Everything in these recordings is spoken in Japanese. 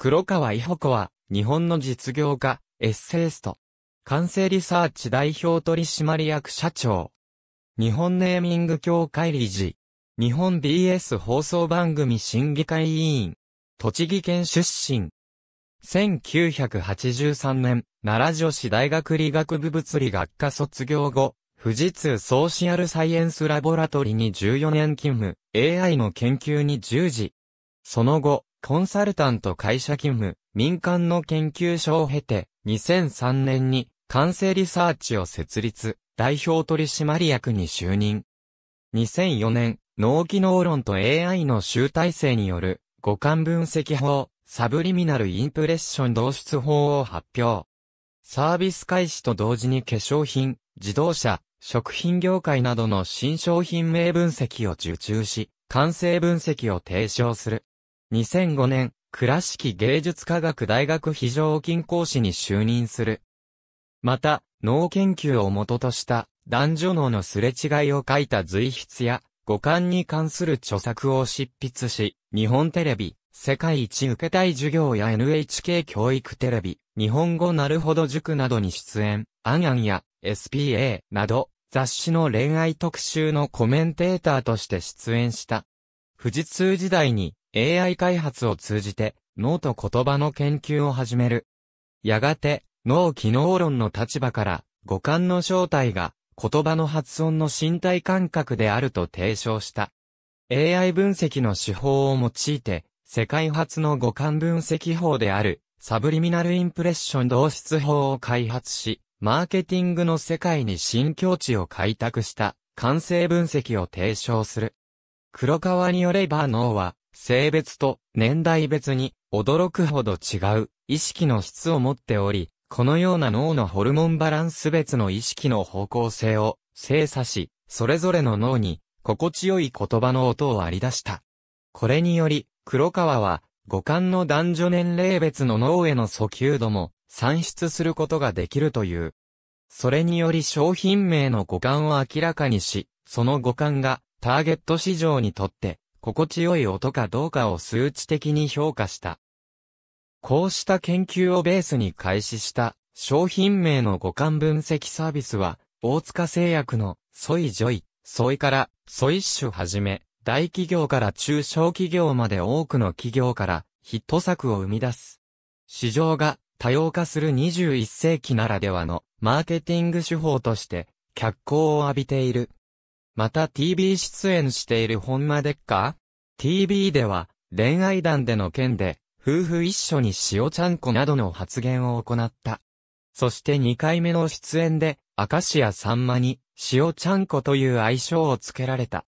黒川伊保子は、日本の実業家、エッセイスト。完成リサーチ代表取締役社長。日本ネーミング協会理事。日本 BS 放送番組審議会委員。栃木県出身。1983年、奈良女子大学理学部物理学科卒業後、富士通ソーシアルサイエンスラボラトリに14年勤務、AI の研究に従事。その後、コンサルタント会社勤務、民間の研究所を経て、2003年に、完成リサーチを設立、代表取締役に就任。2004年、脳機能論と AI の集大成による、五感分析法、サブリミナルインプレッション導出法を発表。サービス開始と同時に化粧品、自動車、食品業界などの新商品名分析を受注し、完成分析を提唱する。2005年、倉敷芸術科学大学非常勤講師に就任する。また、脳研究をもととした男女脳のすれ違いを書いた随筆や、五感に関する著作を執筆し、日本テレビ、世界一受けたい授業や NHK 教育テレビ、日本語なるほど塾などに出演、アンアンや SPA など、雑誌の恋愛特集のコメンテーターとして出演した。富士通時代に AI 開発を通じて脳と言葉の研究を始める。やがて脳機能論の立場から五感の正体が言葉の発音の身体感覚であると提唱した。AI 分析の手法を用いて世界初の五感分析法であるサブリミナルインプレッション導出法を開発し、マーケティングの世界に新境地を開拓した、感性分析を提唱する。黒川によれば脳は、性別と年代別に驚くほど違う意識の質を持っており、このような脳のホルモンバランス別の意識の方向性を精査し、それぞれの脳に心地よい言葉の音を割り出した。これにより、黒川は五感の男女年齢別の脳への訴求度も算出することができるという。それにより商品名の五感を明らかにし、その五感がターゲット市場にとって心地よい音かどうかを数値的に評価した。こうした研究をベースに開始した商品名の互換分析サービスは、大塚製薬のソイジョイ、ソイからソイッシュはじめ、大企業から中小企業まで多くの企業からヒット作を生み出す。市場が多様化する21世紀ならではのマーケティング手法として脚光を浴びている。また TV 出演している本間でっか ?TV では、恋愛談での件で、夫婦一緒に塩ちゃんこなどの発言を行った。そして2回目の出演で、アカシアさんまに、塩ちゃんこという愛称を付けられた。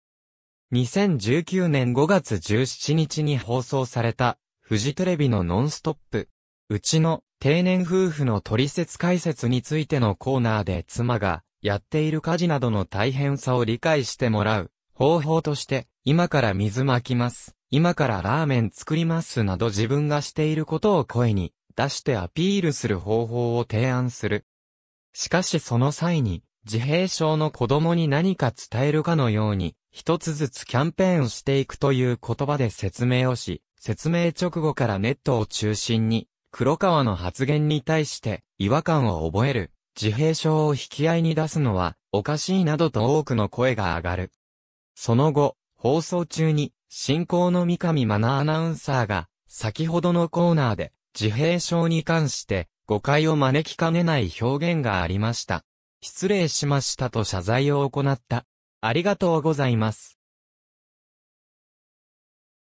2019年5月17日に放送された、フジテレビのノンストップ。うちの定年夫婦の取説解説についてのコーナーで妻が、やっている家事などの大変さを理解してもらう方法として、今から水まきます。今からラーメン作りますなど自分がしていることを声に出してアピールする方法を提案する。しかしその際に、自閉症の子供に何か伝えるかのように、一つずつキャンペーンしていくという言葉で説明をし、説明直後からネットを中心に、黒川の発言に対して違和感を覚える。自閉症を引き合いに出すのは、おかしいなどと多くの声が上がる。その後、放送中に、進行の三上ナーアナウンサーが、先ほどのコーナーで、自閉症に関して、誤解を招きかねない表現がありました。失礼しましたと謝罪を行った。ありがとうございます。